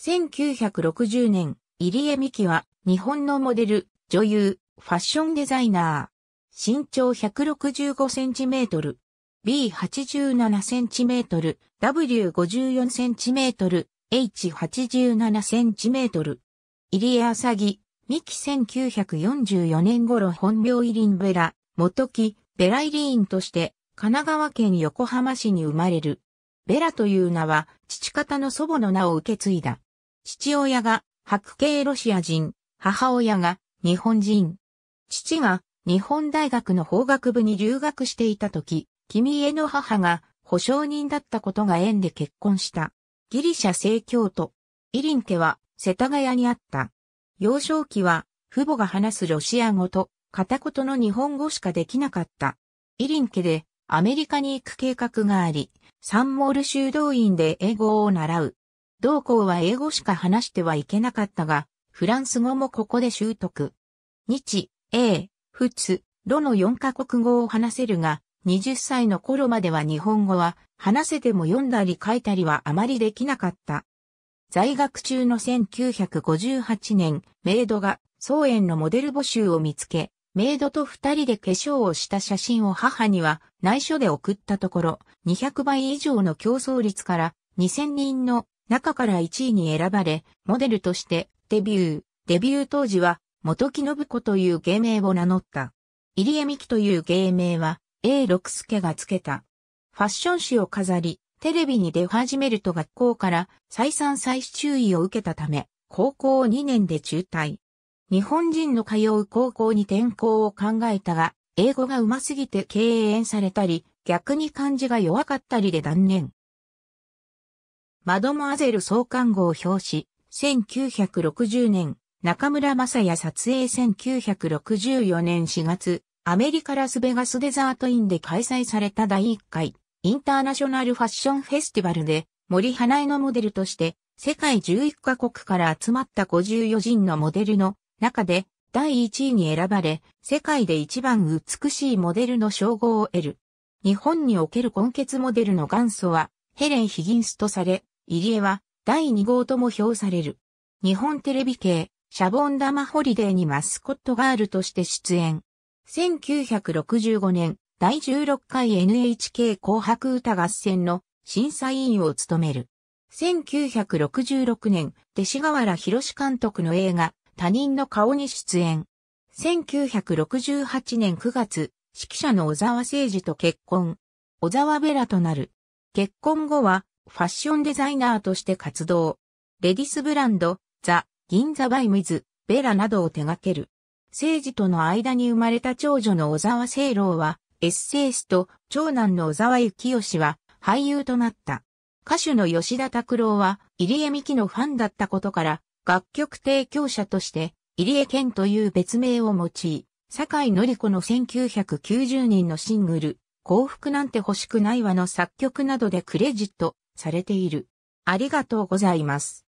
1960年、入江美希は日本のモデル、女優、ファッションデザイナー。身長165センチメートル、B87 センチメートル、W54 センチメートル、H87 センチメートル。入江浅木、ミキ1944年頃本名イリンベラ、元木、ベライリーンとして、神奈川県横浜市に生まれる。ベラという名は、父方の祖母の名を受け継いだ。父親が白系ロシア人、母親が日本人。父が日本大学の法学部に留学していた時、君への母が保証人だったことが縁で結婚した。ギリシャ正教徒。イリン家は世田谷にあった。幼少期は父母が話すロシア語と片言の日本語しかできなかった。イリン家でアメリカに行く計画があり、サンモール修道院で英語を習う。同校は英語しか話してはいけなかったが、フランス語もここで習得。日、英、仏、ロの4カ国語を話せるが、20歳の頃までは日本語は話せても読んだり書いたりはあまりできなかった。在学中の1958年、メイドが総園のモデル募集を見つけ、メイドと二人で化粧をした写真を母には内緒で送ったところ、200倍以上の競争率から2000人の中から1位に選ばれ、モデルとしてデビュー。デビュー当時は、元木信子という芸名を名乗った。入江美希という芸名は、A 六助がつけた。ファッション誌を飾り、テレビに出始めると学校から再三再始注意を受けたため、高校2年で中退。日本人の通う高校に転校を考えたが、英語が上手すぎて敬遠されたり、逆に漢字が弱かったりで断念。マドモアゼル創刊号表紙、1960年、中村正也撮影1964年4月、アメリカラスベガスデザートインで開催された第1回、インターナショナルファッションフェスティバルで、森花江のモデルとして、世界11カ国から集まった54人のモデルの中で、第1位に選ばれ、世界で一番美しいモデルの称号を得る。日本における根血モデルの元祖は、ヘレン・ヒギンスとされ、入江は第2号とも評される。日本テレビ系、シャボン玉ホリデーにマスコットガールとして出演。1965年、第16回 NHK 紅白歌合戦の審査委員を務める。1966年、弟子河原博監督の映画、他人の顔に出演。1968年9月、指揮者の小沢誠二と結婚。小沢ベラとなる。結婚後は、ファッションデザイナーとして活動。レディスブランド、ザ、銀座バイミズ、ベラなどを手掛ける。聖治との間に生まれた長女の小沢聖郎は、エッセイスト、長男の小沢幸義は、俳優となった。歌手の吉田拓郎は、入江美希のファンだったことから、楽曲提供者として、入江健という別名を用い、坂井紀子の1990人のシングル、幸福なんて欲しくないわの作曲などでクレジット、されている。ありがとうございます。